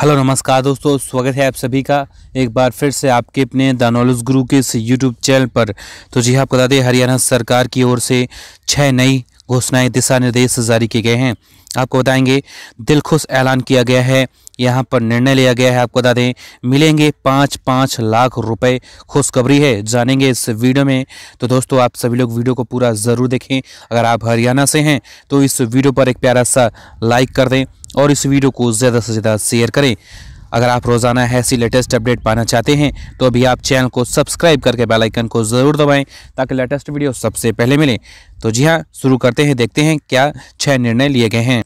hello नमस्कार दोस्तों स्वागत है आप सभी का एक बार फिर से आपके अपने द नॉलेज गुरु के इस यूट्यूब चैनल पर तो जी हाँ, आपको बता दें हरियाणा सरकार की ओर से छः नई घोषणाएं दिशा निर्देश जारी किए गए हैं आपको बताएंगे खुश ऐलान किया गया है यहाँ पर निर्णय लिया गया है आपको बता दें मिलेंगे पाँच पाँच लाख रुपए खुशखबरी है जानेंगे इस वीडियो में तो दोस्तों आप सभी लोग वीडियो को पूरा ज़रूर देखें अगर आप हरियाणा से हैं तो इस वीडियो पर एक प्यारा सा लाइक कर दें और इस वीडियो को ज़्यादा से ज़्यादा शेयर करें अगर आप रोज़ाना ऐसी लेटेस्ट अपडेट पाना चाहते हैं तो अभी आप चैनल को सब्सक्राइब करके बेल आइकन को ज़रूर दबाएं ताकि लेटेस्ट वीडियो सबसे पहले मिले तो जी हाँ शुरू करते हैं देखते हैं क्या छः निर्णय लिए गए हैं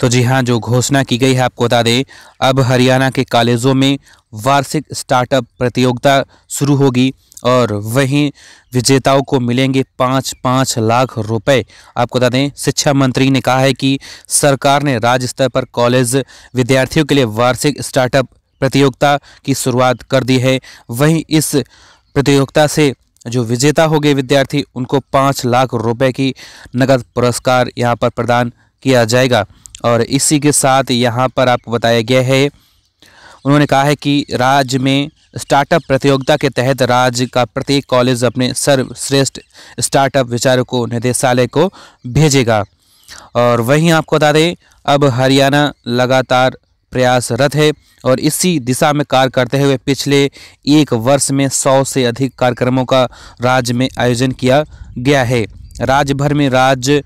तो जी हाँ जो घोषणा की गई है आपको बता दें अब हरियाणा के कॉलेजों में वार्षिक स्टार्टअप प्रतियोगिता शुरू होगी और वहीं विजेताओं को मिलेंगे पाँच पाँच लाख रुपए आपको बता दें शिक्षा मंत्री ने कहा है कि सरकार ने राज्य स्तर पर कॉलेज विद्यार्थियों के लिए वार्षिक स्टार्टअप प्रतियोगिता की शुरुआत कर दी है वहीं इस प्रतियोगिता से जो विजेता हो गए विद्यार्थी उनको पाँच लाख रुपए की नकद पुरस्कार यहाँ पर प्रदान किया जाएगा और इसी के साथ यहाँ पर आपको बताया गया है उन्होंने कहा है कि राज्य में स्टार्टअप प्रतियोगिता के तहत राज्य का प्रत्येक कॉलेज अपने सर्वश्रेष्ठ स्टार्टअप विचारों को निदेशालय को भेजेगा और वहीं आपको बता दें अब हरियाणा लगातार प्रयासरत है और इसी दिशा में कार्य करते हुए पिछले एक वर्ष में सौ से अधिक कार्यक्रमों का राज्य में आयोजन किया गया है राज्य भर में राज्य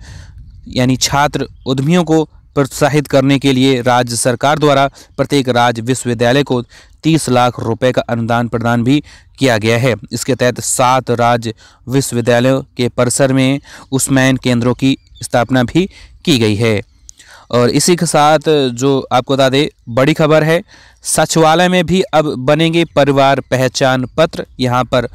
यानी छात्र उद्यमियों को प्रोत्साहित करने के लिए राज्य सरकार द्वारा प्रत्येक राज्य विश्वविद्यालय को तीस लाख रुपए का अनुदान प्रदान भी किया गया है इसके तहत सात राज्य विश्वविद्यालयों के परिसर में उस्मैन केंद्रों की स्थापना भी की गई है और इसी के साथ जो आपको बता दें बड़ी खबर है सचिवालय में भी अब बनेंगे परिवार पहचान पत्र यहाँ पर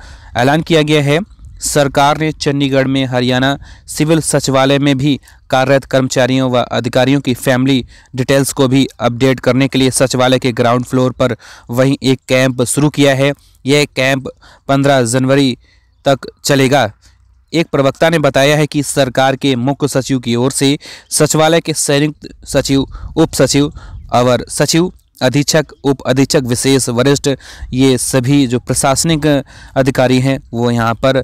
ऐलान किया गया है सरकार ने चंडीगढ़ में हरियाणा सिविल सचिवालय में भी कार्यरत कर्मचारियों व अधिकारियों की फैमिली डिटेल्स को भी अपडेट करने के लिए सचिवालय के ग्राउंड फ्लोर पर वहीं एक कैंप शुरू किया है यह कैंप 15 जनवरी तक चलेगा एक प्रवक्ता ने बताया है कि सरकार के मुख्य सचिव की ओर से सचिवालय के संयुक्त सचिव उप सचिव और सचिव अधीक्षक उप अधीक्षक विशेष वरिष्ठ ये सभी जो प्रशासनिक अधिकारी हैं वो यहाँ पर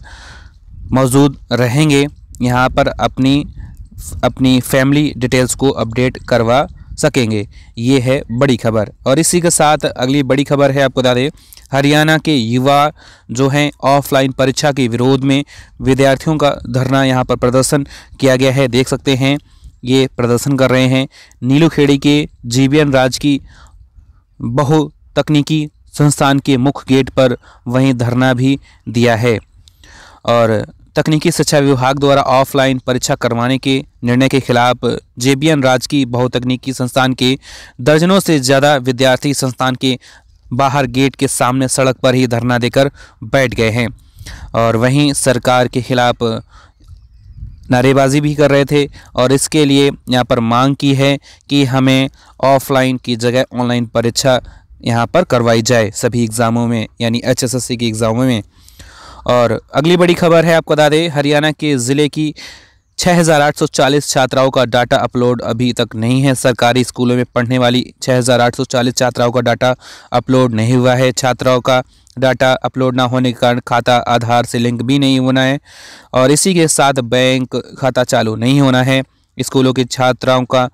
मौजूद रहेंगे यहाँ पर अपनी अपनी फैमिली डिटेल्स को अपडेट करवा सकेंगे ये है बड़ी खबर और इसी के साथ अगली बड़ी खबर है आपको बता दें हरियाणा के युवा जो हैं ऑफलाइन परीक्षा के विरोध में विद्यार्थियों का धरना यहाँ पर प्रदर्शन किया गया है देख सकते हैं ये प्रदर्शन कर रहे हैं नीलूखेड़ी के जीबीएन राज की बहु तकनीकी संस्थान के मुख्य गेट पर वहीं धरना भी दिया है और तकनीकी शिक्षा विभाग द्वारा ऑफलाइन परीक्षा करवाने के निर्णय के खिलाफ जेबीएन राज की बहुतकनीकी संस्थान के दर्जनों से ज़्यादा विद्यार्थी संस्थान के बाहर गेट के सामने सड़क पर ही धरना देकर बैठ गए हैं और वहीं सरकार के खिलाफ नारेबाजी भी कर रहे थे और इसके लिए यहाँ पर मांग की है कि हमें ऑफलाइन की जगह ऑनलाइन परीक्षा यहाँ पर करवाई जाए सभी एग्ज़ामों में यानी एचएसएससी के एग्ज़ामों में और अगली बड़ी खबर है आपको बता दें हरियाणा के ज़िले की 6,840 छात्राओं का डाटा अपलोड अभी तक नहीं है सरकारी स्कूलों में पढ़ने वाली 6,840 छात्राओं का डाटा अपलोड नहीं हुआ है छात्राओं का डाटा अपलोड ना होने के कारण खाता आधार से लिंक भी नहीं होना है और इसी के साथ बैंक खाता चालू नहीं होना है स्कूलों की छात्राओं का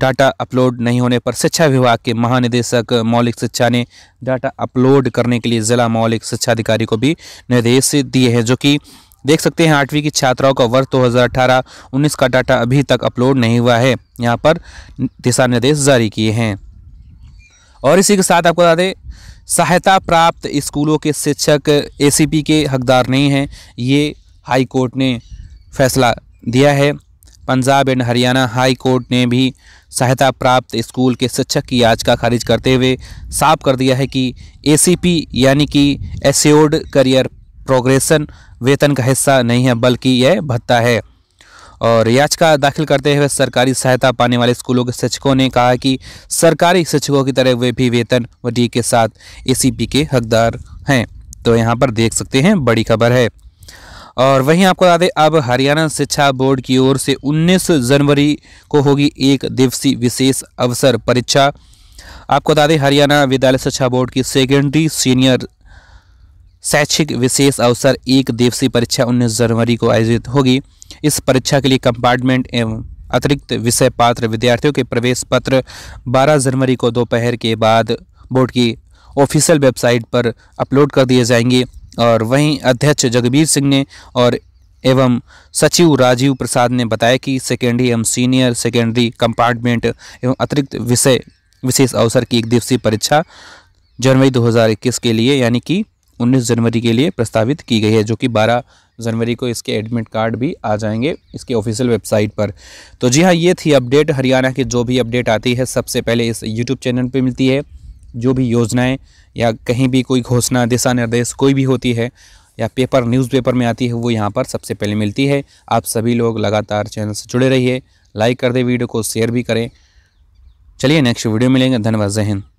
डाटा अपलोड नहीं होने पर शिक्षा विभाग के महानिदेशक मौलिक शिक्षा ने डाटा अपलोड करने के लिए ज़िला मौलिक शिक्षा अधिकारी को भी निर्देश दिए हैं जो कि देख सकते हैं आठवीं की छात्राओं का वर्ष 2018 हज़ार का डाटा अभी तक अपलोड नहीं हुआ है यहाँ पर दिशा निर्देश जारी किए हैं और इसी के साथ आपको बता दें सहायता प्राप्त स्कूलों के शिक्षक ए के हकदार नहीं हैं ये हाई कोर्ट ने फैसला दिया है Punjab and Haryana high court ने भी सहायता प्राप्त स्कूल के शिक्षक की याचिका खारिज करते हुए साफ कर दिया है कि एसीपी यानी कि एस्योर्ड करियर प्रोग्रेशन वेतन का हिस्सा नहीं है बल्कि यह भत्ता है और याचिका दाखिल करते हुए सरकारी सहायता पाने वाले स्कूलों के शिक्षकों ने कहा कि सरकारी शिक्षकों की तरह वे भी वेतन डी के साथ ए के हकदार हैं तो यहाँ पर देख सकते हैं बड़ी खबर है और वहीं आपको बता दें अब हरियाणा शिक्षा बोर्ड की ओर से 19 जनवरी को होगी एक दिवसीय विशेष अवसर परीक्षा आपको बता दें हरियाणा विद्यालय शिक्षा बोर्ड की सेकेंडरी सीनियर शैक्षिक विशेष अवसर एक दिवसीय परीक्षा 19 जनवरी को आयोजित होगी इस परीक्षा के लिए कंपार्टमेंट एवं अतिरिक्त विषय पात्र विद्यार्थियों के प्रवेश पत्र 12 जनवरी को दोपहर के बाद बोर्ड की ऑफिशियल वेबसाइट पर अपलोड कर दिए जाएंगे और वहीं अध्यक्ष जगबीर सिंह ने और एवं सचिव राजीव प्रसाद ने बताया कि सेकेंडरी एवं सीनियर सेकेंडरी कंपार्टमेंट एवं अतिरिक्त विषय विशेष अवसर की एक दिवसीय परीक्षा जनवरी 2021 के लिए यानी कि 19 जनवरी के लिए प्रस्तावित की गई है जो कि 12 जनवरी को इसके एडमिट कार्ड भी आ जाएंगे इसके ऑफिशियल वेबसाइट पर तो जी हाँ ये थी अपडेट हरियाणा की जो भी अपडेट आती है सबसे पहले इस यूट्यूब चैनल पर मिलती है जो भी योजनाएं या कहीं भी कोई घोषणा दिशा निर्देश कोई भी होती है या पेपर न्यूज़पेपर में आती है वो यहाँ पर सबसे पहले मिलती है आप सभी लोग लगातार चैनल से जुड़े रहिए लाइक कर दें वीडियो को शेयर भी करें चलिए नेक्स्ट वीडियो मिलेंगे धन्यवाद जय हिंद